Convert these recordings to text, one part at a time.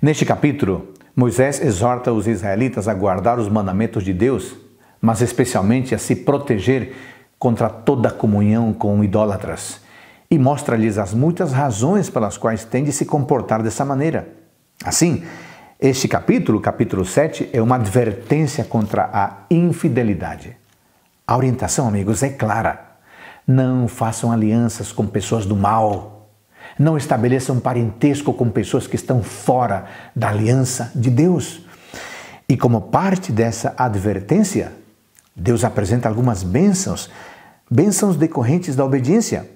Neste capítulo, Moisés exorta os israelitas a guardar os mandamentos de Deus, mas especialmente a se proteger contra toda comunhão com idólatras e mostra-lhes as muitas razões pelas quais têm de se comportar dessa maneira. Assim, este capítulo, capítulo 7, é uma advertência contra a infidelidade. A orientação, amigos, é clara. Não façam alianças com pessoas do mal, não estabeleçam parentesco com pessoas que estão fora da aliança de Deus. E como parte dessa advertência, Deus apresenta algumas bênçãos, bênçãos decorrentes da obediência.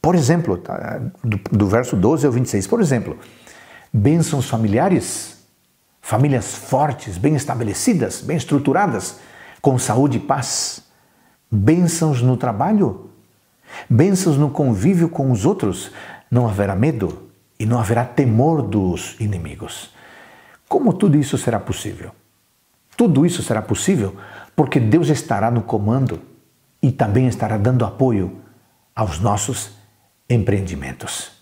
Por exemplo, tá, do, do verso 12 ao 26, por exemplo, bênçãos familiares, famílias fortes, bem estabelecidas, bem estruturadas, com saúde e paz, bênçãos no trabalho, bênçãos no convívio com os outros, não haverá medo e não haverá temor dos inimigos. Como tudo isso será possível? Tudo isso será possível porque Deus estará no comando e também estará dando apoio aos nossos empreendimentos.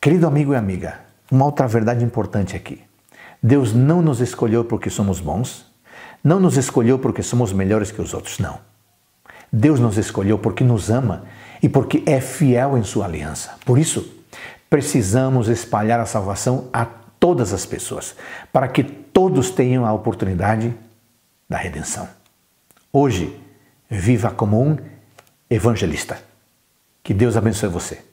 Querido amigo e amiga, uma outra verdade importante aqui. Deus não nos escolheu porque somos bons, não nos escolheu porque somos melhores que os outros, não. Deus nos escolheu porque nos ama e porque é fiel em sua aliança. Por isso, precisamos espalhar a salvação a todas as pessoas, para que todos tenham a oportunidade da redenção. Hoje, viva como um evangelista. Que Deus abençoe você.